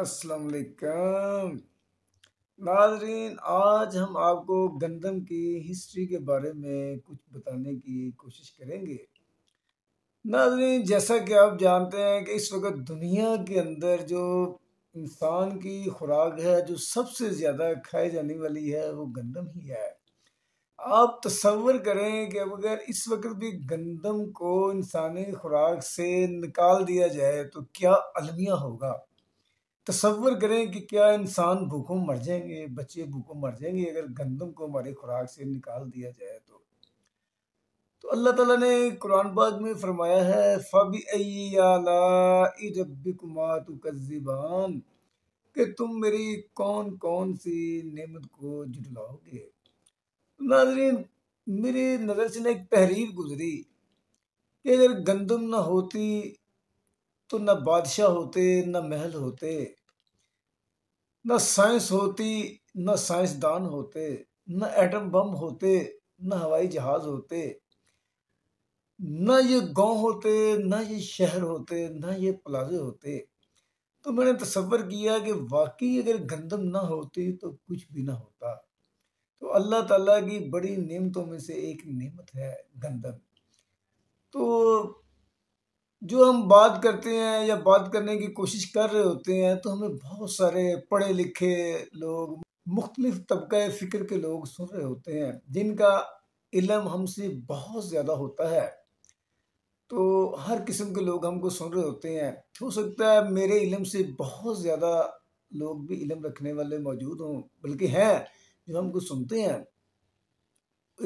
अस्सलाम वालेकुम नाजरीन आज हम आपको गंदम की हिस्ट्री के बारे में कुछ बताने की कोशिश करेंगे नाजरीन जैसा कि आप जानते हैं कि इस वक्त दुनिया के अंदर जो इंसान की खुराक है जो सबसे ज़्यादा खाई जाने वाली है वो गंदम ही है आप तस्वर करें कि अगर इस वक्त भी गंदम को इंसानी खुराक से निकाल दिया जाए तो क्या अलमिया होगा तस्वर करें कि क्या इंसान भूखों मर जाएंगे बच्चे भूखों मर जाएंगे अगर गंदम को हमारी खुराक से निकाल दिया जाए तो तो अल्लाह ताला ने कुरान बाग में फरमाया है फ़बी कुमार कि तुम मेरी कौन कौन सी नेमत को जुटलाओगे नाजरीन मेरी नज़र से ना एक तहरीर गुजरी कि अगर गंदम ना होती तो न बादशाह होते न महल होते न साइंस होती न साइंसदान होते न एटम बम होते न हवाई जहाज होते न ये गांव होते न ये शहर होते न ये प्लाजे होते तो मैंने तस्वर किया कि वाकई अगर गंदम ना होती तो कुछ भी ना होता तो अल्लाह ताला की बड़ी नेमतों में से एक नेमत है गंदम जो हम बात करते हैं या बात करने की कोशिश कर रहे होते हैं तो हमें बहुत सारे पढ़े लिखे लोग मुख्तलिफ तबके फ़िक्र के लोग सुन रहे होते हैं जिनका इलम हमसे बहुत ज़्यादा होता है तो हर किस्म के लोग हमको सुन रहे होते हैं हो सकता है मेरे इलम से बहुत ज़्यादा लोग भी इलम रखने वाले मौजूद हों बल्कि हैं जो हमको सुनते हैं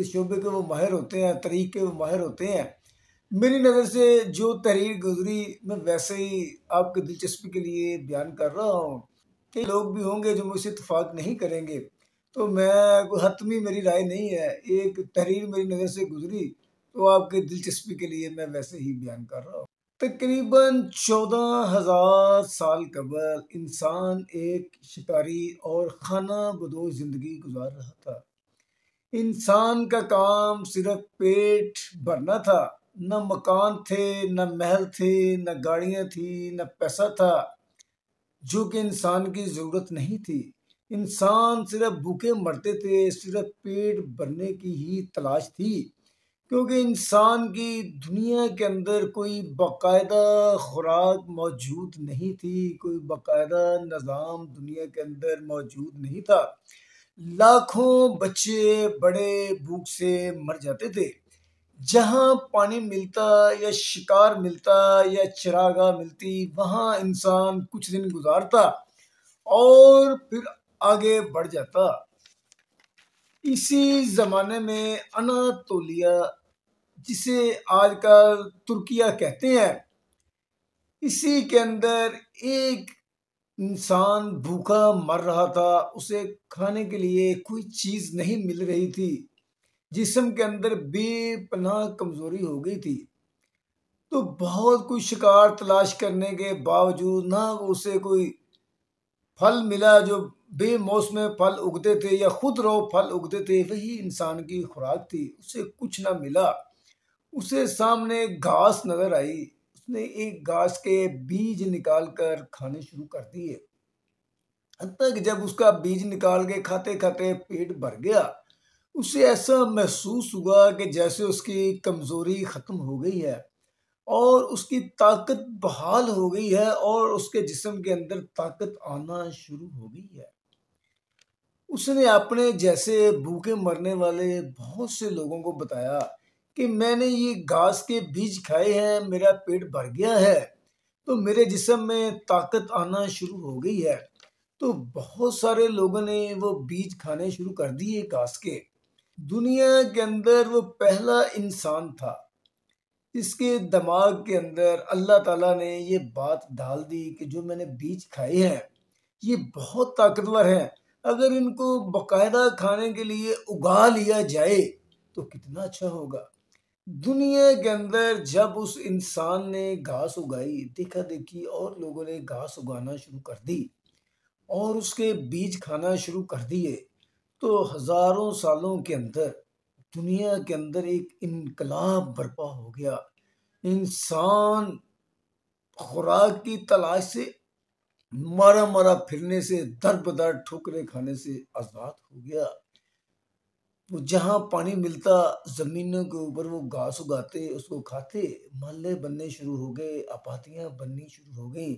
इस शोबे के वो माहिर होते हैं तरीक़ के वो माहिर होते हैं मेरी नज़र से जो तहरीर गुजरी मैं वैसे ही आपके दिलचस्पी के लिए बयान कर रहा हूँ कई लोग भी होंगे जो मुझसे इतफाक़ नहीं करेंगे तो मैं कोई हतमी मेरी राय नहीं है एक तहरीर मेरी नज़र से गुजरी तो आपके दिलचस्पी के लिए मैं वैसे ही बयान कर रहा हूँ तकरीबन चौदह हज़ार साल कबल इंसान एक शिकारी और खाना बदोश ज़िंदगी गुजार रहा था इंसान का काम सिर्फ पेट भरना था न मकान थे न महल थे न गाड़ियाँ थी न पैसा था जो कि इंसान की ज़रूरत नहीं थी इंसान सिर्फ भूखे मरते थे सिर्फ पेट भरने की ही तलाश थी क्योंकि इंसान की दुनिया के अंदर कोई बाकायदा खुराक मौजूद नहीं थी कोई बाकायदा निज़ाम दुनिया के अंदर मौजूद नहीं था लाखों बच्चे बड़े भूख से मर जाते थे जहाँ पानी मिलता या शिकार मिलता या चिरागा मिलती वहाँ इंसान कुछ दिन गुजारता और फिर आगे बढ़ जाता इसी ज़माने में अनातोलिया जिसे आजकल तुर्किया कहते हैं इसी के अंदर एक इंसान भूखा मर रहा था उसे खाने के लिए कोई चीज़ नहीं मिल रही थी जिसम के अंदर बेपना कमज़ोरी हो गई थी तो बहुत कुछ शिकार तलाश करने के बावजूद ना उसे कोई फल मिला जो बेमौसम फल उगते थे या खुद रो फल उगते थे वही इंसान की खुराक थी उसे कुछ ना मिला उसे सामने घास नजर आई उसने एक घास के बीज निकाल कर खाने शुरू कर दिए अब तक जब उसका बीज निकाल के खाते खाते पेट भर गया उसे ऐसा महसूस हुआ कि जैसे उसकी कमज़ोरी ख़त्म हो गई है और उसकी ताकत बहाल हो गई है और उसके जिसम के अंदर ताकत आना शुरू हो गई है उसने अपने जैसे भूखे मरने वाले बहुत से लोगों को बताया कि मैंने ये घास के बीज खाए हैं मेरा पेट भर गया है तो मेरे जिसम में ताकत आना शुरू हो गई है तो बहुत सारे लोगों ने वो बीज खाने शुरू कर दिए घास के दुनिया के अंदर वो पहला इंसान था इसके दिमाग के अंदर अल्लाह ताला ने ये बात डाल दी कि जो मैंने बीज खाए हैं ये बहुत ताकतवर हैं अगर इनको बाकायदा खाने के लिए उगा लिया जाए तो कितना अच्छा होगा दुनिया के अंदर जब उस इंसान ने घास उगाई देखा देखी और लोगों ने घास उगाना शुरू कर दी और उसके बीज खाना शुरू कर दिए तो हज़ारों सालों के अंदर दुनिया के अंदर एक इनकलाब बर्पा हो गया इंसान खुराक की तलाश से मारा मारा फिरने से दर बदर ठोकरे खाने से आज़ाद हो गया वो जहाँ पानी मिलता ज़मीनों के ऊपर वो घास उगाते उसको खाते महल्ले बनने शुरू हो गए आपातियाँ बननी शुरू हो गई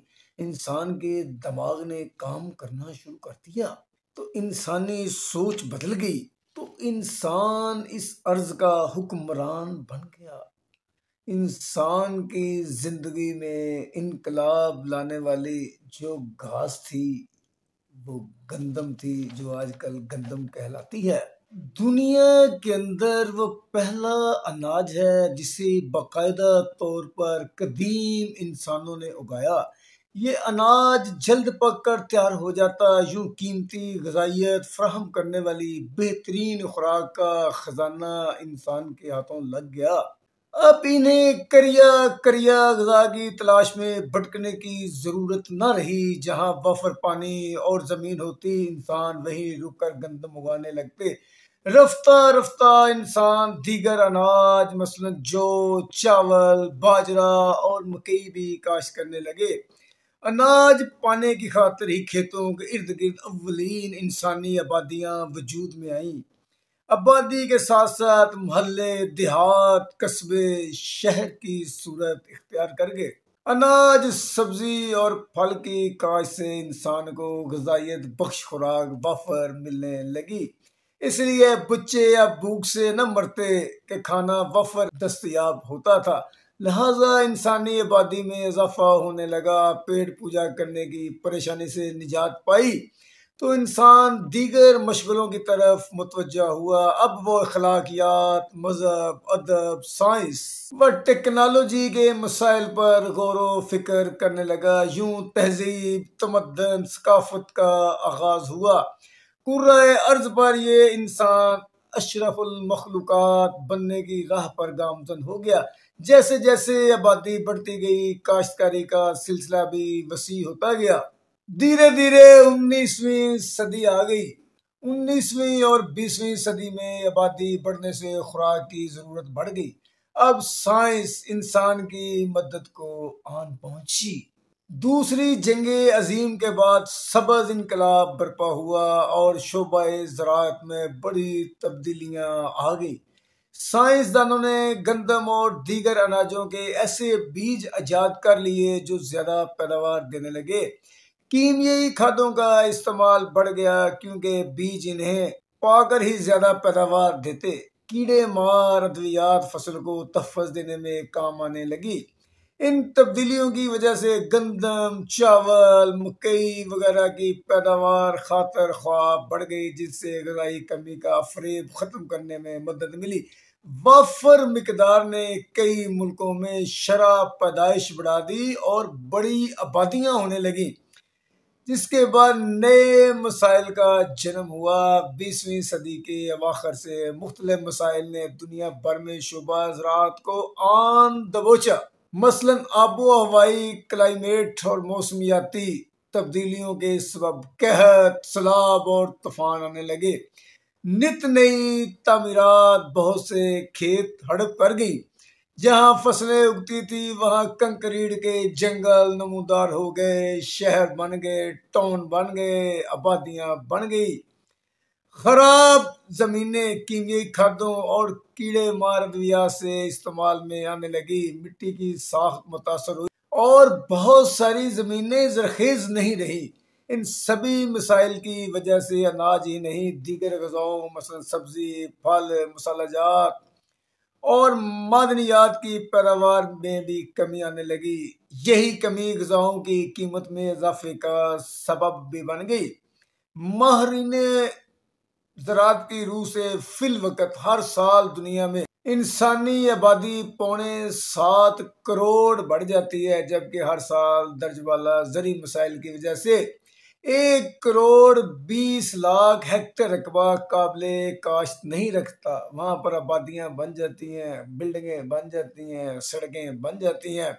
इंसान के दिमाग ने काम करना शुरू कर दिया तो इंसानी सोच बदल गई तो इंसान इस अर्ज का हुक्मरान बन गया इंसान की ज़िंदगी में इनकलाब लाने वाली जो घास थी वो गंदम थी जो आजकल गंदम कहलाती है दुनिया के अंदर वो पहला अनाज है जिसे बाकायदा तौर पर कदीम इंसानों ने उगाया ये अनाज जल्द पककर तैयार हो जाता यूँ कीमती गजाइत फ्राहम करने वाली बेहतरीन खुराक का ख़जाना इंसान के हाथों लग गया अब इन्हें करिया करिया गजा की तलाश में भटकने की ज़रूरत न रही जहां वफर पानी और ज़मीन होती इंसान वहीं रुक कर गंदम उगाने लगते रफ्ता रफ्ता इंसान दीगर अनाज मसलन जौ चावल बाजरा और मकई भी काश करने लगे अनाज पाने की खातर ही खेतों के इर्द गिर्द अवलिन इंसानी आबादियाँ वजूद में आईं आबादी के साथ साथ महल्ले देहात कस्बे शहर की सूरत इख्तियार कर गए अनाज सब्जी और फल की काश से इंसान को गजाइत बख्श खुराक बफर मिलने लगी इसलिए बच्चे या भूख से न मरते के खाना वफर दस्तियाब होता था लिहाजा इंसानी आबादी में इजाफा होने लगा पेट पूजा करने की परेशानी से निजात पाई तो इंसान दीगर मशगलों की तरफ मुतवजा हुआ अब वो अखलाकियात मज़हब अदब साइंस व टेक्नोलॉजी के मसाइल पर गौर वफिक्र करने लगा यूं तहजीब तमदन सकाफत का आगाज़ हुआ कुर्रा अर्ज पर यह इंसान अशरफुल मखलूक़ात बनने की राह पर गामजन हो गया जैसे जैसे आबादी बढ़ती गई काश्तकारी का सिलसिला भी वसी होता गया धीरे धीरे 19वीं सदी आ गई 19वीं और 20वीं सदी में आबादी बढ़ने से खुराक की ज़रूरत बढ़ गई अब साइंस इंसान की मदद को आन पहुंची दूसरी जंग अजीम के बाद सबज इनकलाब बरपा हुआ और शोबा ज़रात में बड़ी तब्दीलियां आ गई साइंसदानों ने गंदम और दीगर अनाजों के ऐसे बीज आजाद कर लिए जो ज़्यादा पैदावार देने लगे कीमियाई खादों का इस्तेमाल बढ़ गया क्योंकि बीज इन्हें पाकर ही ज़्यादा पैदावार देते कीड़े मार अद्वियात फसल को तहफ़ देने में काम आने लगी इन तब्दीलियों की वजह से गंदम चावल मकई वगैरह की पैदावार खातर ख्वाब बढ़ गई जिससे गजाई कमी का फरेब ख़त्म करने में मदद मिली बफर मकदार ने कई मुल्कों में शराब पैदाइश बढ़ा दी और बड़ी आबादियाँ होने लगी जिसके बाद नए मसाइल का जन्म हुआ बीसवीं सदी के अवाखर से मुख्तलिफ मसाइल ने दुनिया भर में शुबा ज़रात को आन दबोचा मसलन आबो हवाई क्लाइमेट और मौसमियाती तब्दीलियों के सब कहत सलाब और तूफान आने लगे नित नई तमीरात बहुत से खेत हड़प पर गई जहां फसलें उगती थी वहां कंक्रीट के जंगल नमूदार हो गए शहर बन गए टाउन बन गए आबादियां बन गई खराब ज़मीनें कीमी खादों और कीड़े दिया से इस्तेमाल में आने लगी मिट्टी की साख मुतासर हुई और बहुत सारी ज़मीनें जरखेज नहीं रही इन सभी मिसाइल की वजह से अनाज ही नहीं दीगर गजाओं मसलन सब्जी फल मसालाजात और मादनियात की पैदावार में भी कमी आने लगी यही कमी गजाओं की कीमत में इजाफे का सबब भी बन गई माहरीन ज़रात की रूह से फिल वक्त हर साल दुनिया में इंसानी आबादी पौने सात करोड़ बढ़ जाती है जबकि हर साल दर्ज वाला जरी मसाइल की वजह से एक करोड़ बीस लाख हेक्टेयर रकबा काबिल काश्त नहीं रखता वहाँ पर आबादियाँ बन जाती हैं बिल्डिंगें बन जाती हैं सड़कें बन जाती हैं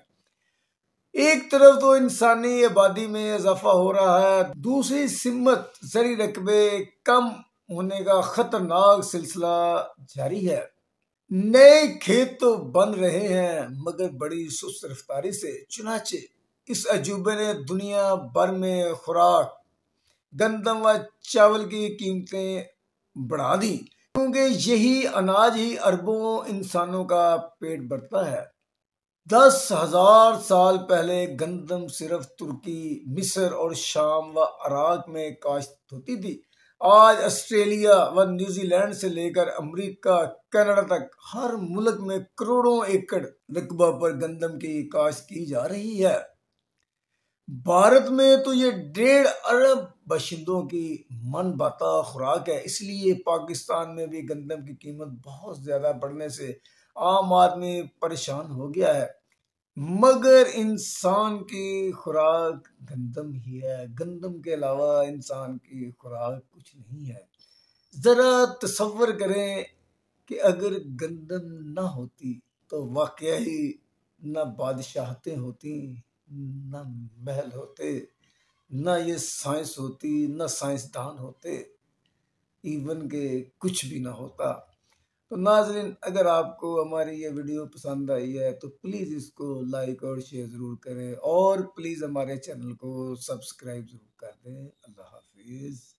एक तरफ तो इंसानी आबादी में इजाफा हो रहा है दूसरी सिमत जरी रकबे कम होने का खतरनाक सिलसिला जारी है नए खेत तो बन रहे हैं मगर बड़ी सुस्त रफ्तारी से चुनाचे इस अजूबे ने दुनिया भर में खुराक गंदम व चावल की कीमतें बढ़ा दी क्योंकि यही अनाज ही अरबों इंसानों का पेट भरता है दस हजार साल पहले गंदम सिर्फ तुर्की मिस्र और शाम व अराक में काश्त होती थी आज ऑस्ट्रेलिया व न्यूजीलैंड से लेकर अमेरिका कनाडा तक हर मुल्क में करोड़ों एकड़ रकबा पर गंदम की काश्त की जा रही है भारत में तो ये डेढ़ अरब बाशिंदों की मन बता खुराक है इसलिए पाकिस्तान में भी गंदम की कीमत बहुत ज़्यादा बढ़ने से आम आदमी परेशान हो गया है मगर इंसान की खुराक गंदम ही है गंदम के अलावा इंसान की खुराक कुछ नहीं है ज़रा तस्वर करें कि अगर गंदम ना होती तो वाकई ना बादशाहतें होती न महल होते न ये साइंस होती न साइंसदान होते इवन के कुछ भी ना होता तो नाजरीन अगर आपको हमारी ये वीडियो पसंद आई है तो प्लीज़ इसको लाइक और शेयर ज़रूर करें और प्लीज़ हमारे चैनल को सब्सक्राइब ज़रूर कर दें अल्लाह हाफिज़